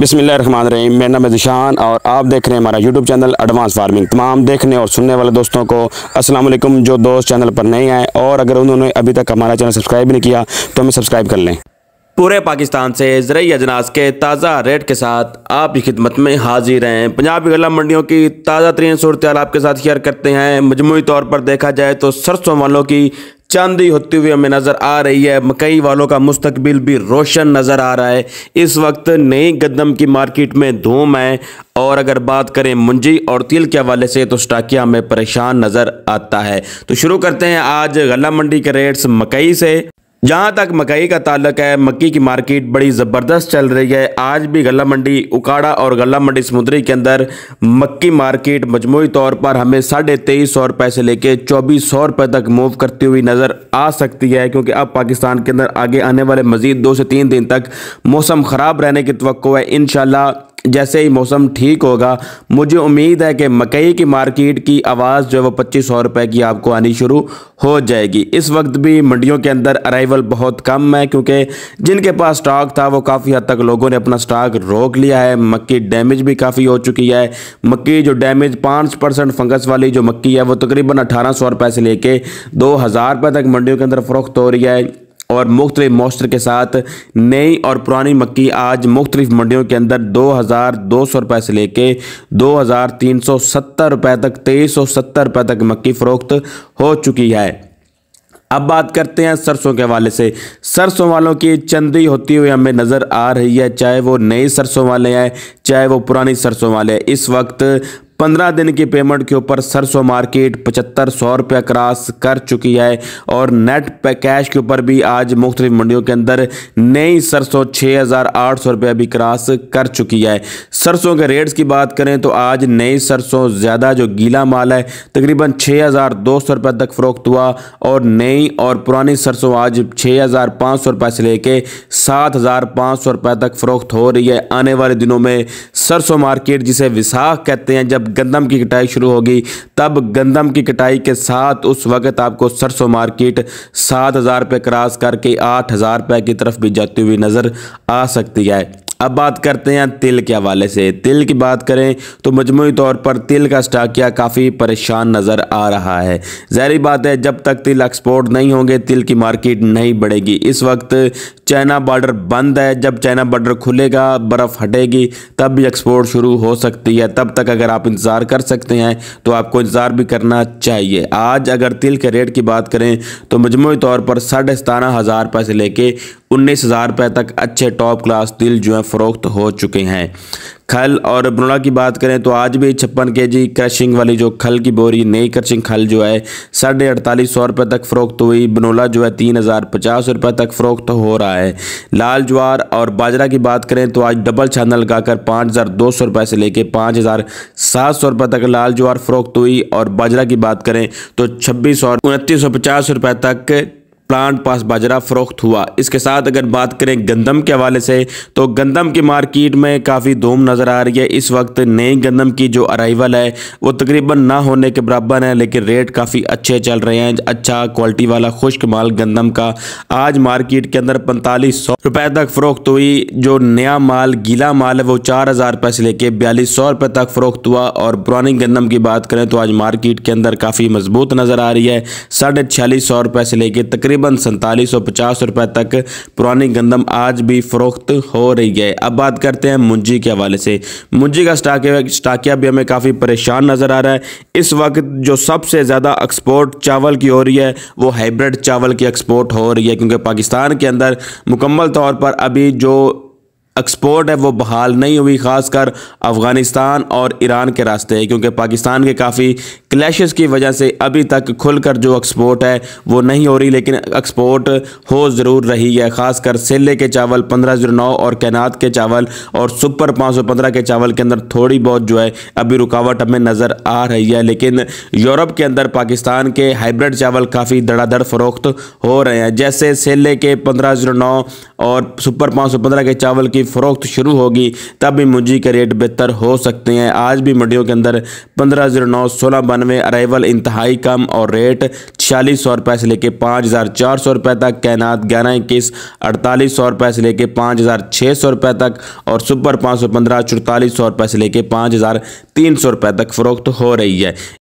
रही मेरा नाम है जिशान और आप देख रहे हैं हमारा यूट्यूब चैनल एडवांस फार्मिंग तमाम देखने और सुनने वाले दोस्तों को अस्सलाम वालेकुम जो दोस्त चैनल पर नहीं आए और अगर उन्होंने अभी तक हमारा चैनल सब्सक्राइब नहीं किया तो हमें सब्सक्राइब कर लें पूरे पाकिस्तान से ज़रिए अजनास के ताज़ा रेट के साथ आपकी खिदमत में हाजिर हैं पंजाबी गला मंडियों की ताज़ा तरीन सूरत आपके साथ शेयर करते हैं मजमू तौर पर देखा जाए तो सरसों वालों की चांदी होती हुई हमें नज़र आ रही है मकई वालों का मुस्तकबिल भी रोशन नज़र आ रहा है इस वक्त नई गंदम की मार्केट में धूम है और अगर बात करें मुंजी और तिल के हवाले से तो स्टाकिया हमें परेशान नज़र आता है तो शुरू करते हैं आज गला मंडी के रेट्स मकई से जहाँ तक मकई का ताल्लक है मक्की की मार्केट बड़ी ज़बरदस्त चल रही है आज भी गला मंडी उकाड़ा और गला मंडी समुद्री के अंदर मक्की मार्केट मजमू तौर पर हमें साढ़े तेईस सौ रुपये से लेकर चौबीस सौ रुपये तक मूव करती हुई नज़र आ सकती है क्योंकि अब पाकिस्तान के अंदर आगे आने वाले मज़ीद दो से तीन दिन तक मौसम ख़राब रहने की तो है इन जैसे ही मौसम ठीक होगा मुझे उम्मीद है कि मकई की मार्केट की आवाज़ जो है वो पच्चीस सौ रुपये की आपको आनी शुरू हो जाएगी इस वक्त भी मंडियों के अंदर अराइवल बहुत कम है क्योंकि जिनके पास स्टॉक था वो काफ़ी हद तक लोगों ने अपना स्टॉक रोक लिया है मक्की डैमेज भी काफ़ी हो चुकी है मक्की जो डैमेज पाँच परसेंट फंगस वाली जो मक्की है वो तकरीबन अठारह सौ रुपये से लेके दो हज़ार रुपये तक मंडियों के अंदर फ़रोख्त हो रही है और मुख्त मॉइस्चर के साथ नई और पुरानी मक्की आज मुख्तलिफ मंडियों के अंदर दो हज़ार दो सौ रुपए से लेके दो हज़ार तीन सौ सत्तर रुपए तक तेईस सौ सत्तर रुपए तक मक्की फ़रोख्त हो चुकी है अब बात करते हैं सरसों के हवाले से सरसों वालों की चंदी होती हुई हमें नज़र आ रही है चाहे वो नई सरसों वाले हैं चाहे वो पुरानी सरसों वाले हैं इस वक्त पंद्रह दिन की पेमेंट के ऊपर सरसों मार्केट पचहत्तर सौ रुपया क्रॉस कर चुकी है और नेट कैश के ऊपर भी आज मुख्तलिफ मंडियों के अंदर नई सरसों छः हज़ार आठ सौ रुपया भी क्रॉस कर चुकी है सरसों के रेट्स की बात करें तो आज नई सरसों ज़्यादा जो गीला माल है तकरीबन छः हज़ार दो सौ रुपये तक फ़रोख्त हुआ और नई और पुरानी सरसों आज छः हज़ार पाँच सौ रुपये से लेके सात हज़ार पाँच सौ रुपये तक फ़रोख्त हो रही है आने वाले दिनों में सरसों मार्केट जिसे विसाख कहते हैं जब गंदम की कटाई शुरू होगी तब गंदम की कटाई के साथ उस वक्त आपको सरसों मार्केट सात हज़ार रुपये क्रॉस करके आठ हज़ार रुपये की तरफ भी जाती हुई नज़र आ सकती है अब बात करते हैं तिल के हवाले से तिल की बात करें तो मजमू तौर पर तिल का स्टाक क्या काफ़ी परेशान नज़र आ रहा है जहरी बात है जब तक तिल एक्सपोर्ट नहीं होंगे तिल की मार्केट नहीं बढ़ेगी इस वक्त चाइना बॉर्डर बंद है जब चाइना बॉर्डर खुलेगा बर्फ़ हटेगी तब भी एक्सपोर्ट शुरू हो सकती है तब तक अगर आप इंतज़ार कर सकते हैं तो आपको इंतज़ार भी करना चाहिए आज अगर तिल के रेट की बात करें तो मजमू तौर पर साढ़े सतारह हज़ार रुपये से लेके उन्नीस हज़ार रुपये तक अच्छे टॉप क्लास तिल जो हैं फ़रोख्त हो चुके हैं खल और ब्रुना की बात करें तो आज भी छप्पन के जी क्रशिंग वाली जो खल की बोरी नई क्रशिंग खल जो है साढ़े अड़तालीस सौ रुपये तक फ़रोख्त हुई बनोला जो है तीन हज़ार पचास रुपये तक फ़रोख्त हो रहा है लाल ज्वार और बाजरा की बात करें तो आज डबल छाना लगाकर पाँच हज़ार दो सौ रुपये से लेकर पाँच हज़ार सात सौ रुपये तक लाल ज्वार फ़रोख्त हुई और बाजरा की बात करें तो छब्बीस और उनतीस सौ पचास रुपये तक प्लांट पास बाजरा फरोख्त हुआ इसके साथ अगर बात करें गंदम के हवाले से तो गंदम की मार्केट में काफ़ी धूम नज़र आ रही है इस वक्त नई गंदम की जो अराइवल है वो तकरीबन ना होने के बराबर है लेकिन रेट काफ़ी अच्छे चल रहे हैं अच्छा क्वालिटी वाला खुश्क माल गंदम का आज मार्केट के अंदर पैंतालीस सौ रुपये तक फ़रोख्त हुई जो नया माल गीला माल है वो चार हज़ार रुपये से लेके बयालीस सौ रुपये तक फ़रोख्त हुआ और पुरानी गंदम की बात करें तो आज मार्केट के अंदर काफ़ी मजबूत नज़र आ रही है साढ़े छियालीस सौ रुपये से लेके तकरीबन तकरीबन सैंतालीस सौ पचास रुपए तक पुरानी गंदम आज भी फरोख्त हो रही है अब बात करते हैं मुंजी के हवाले से मुंजी का स्टाक स्टाकिया भी हमें काफ़ी परेशान नज़र आ रहा है इस वक्त जो सबसे ज़्यादा एक्सपोर्ट चावल की हो रही है वो हाइब्रिड चावल की एक्सपोर्ट हो रही है क्योंकि पाकिस्तान के अंदर मुकम्मल तौर पर अभी जो एक्सपोर्ट है वो बहाल नहीं हुई खासकर अफ़गानिस्तान और ईरान के रास्ते क्योंकि पाकिस्तान के काफ़ी क्लैशेस की वजह से अभी तक खुलकर जो एक्सपोर्ट है वो नहीं हो रही लेकिन एक्सपोर्ट हो ज़रूर रही है ख़ासकर सेले के चावल पंद्रह जीरो नौ और कैनात के चावल और सुपर पाँच सौ पंद्रह के चावल के अंदर थोड़ी बहुत जो है अभी रुकावट हमें नज़र आ रही है लेकिन यूरोप के अंदर पाकिस्तान के हाइब्रिड चावल काफ़ी धड़ाधड़ फरोख्त हो रहे हैं जैसे सेले के पंद्रह जीरो नौ और सुपर पाँच सौ पंद्रह के चावल की फ़रोख्त शुरू होगी तब भी मुंजी के रेट बेहतर हो सकते हैं आज भी मंडियों के अंदर पंद्रह जीरो नौ सोलह बानवे अराइवल इंतहाई कम और रेट छियालीस सौ रुपए से लेकर पाँच हज़ार चार सौ रुपए तक कैनात ग्यारह इक्कीस अड़तालीस सौ रुपए से लेकर पाँच हज़ार छः सौ रुपए तक और सुपर पाँच सौ पंद्रह चौतालीस सौ रुपए से लेकर पाँच हज़ार तीन सौ रुपए तक फ़रोख्त हो रही है